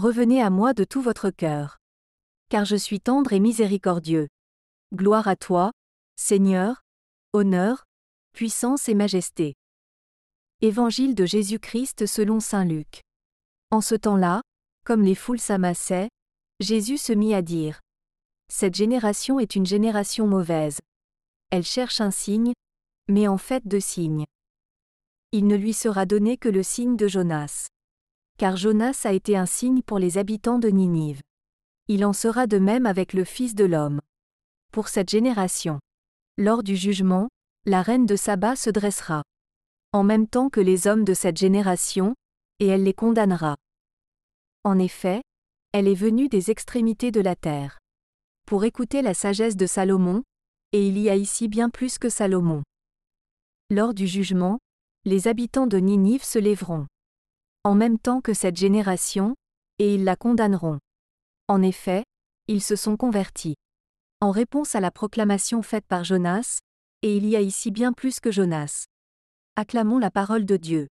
Revenez à moi de tout votre cœur. Car je suis tendre et miséricordieux. Gloire à toi, Seigneur, honneur, puissance et majesté. Évangile de Jésus-Christ selon Saint Luc. En ce temps-là, comme les foules s'amassaient, Jésus se mit à dire. Cette génération est une génération mauvaise. Elle cherche un signe, mais en fait de signes. Il ne lui sera donné que le signe de Jonas car Jonas a été un signe pour les habitants de Ninive. Il en sera de même avec le Fils de l'homme. Pour cette génération. Lors du jugement, la reine de Saba se dressera. En même temps que les hommes de cette génération, et elle les condamnera. En effet, elle est venue des extrémités de la terre. Pour écouter la sagesse de Salomon, et il y a ici bien plus que Salomon. Lors du jugement, les habitants de Ninive se lèveront en même temps que cette génération, et ils la condamneront. En effet, ils se sont convertis. En réponse à la proclamation faite par Jonas, et il y a ici bien plus que Jonas. Acclamons la parole de Dieu.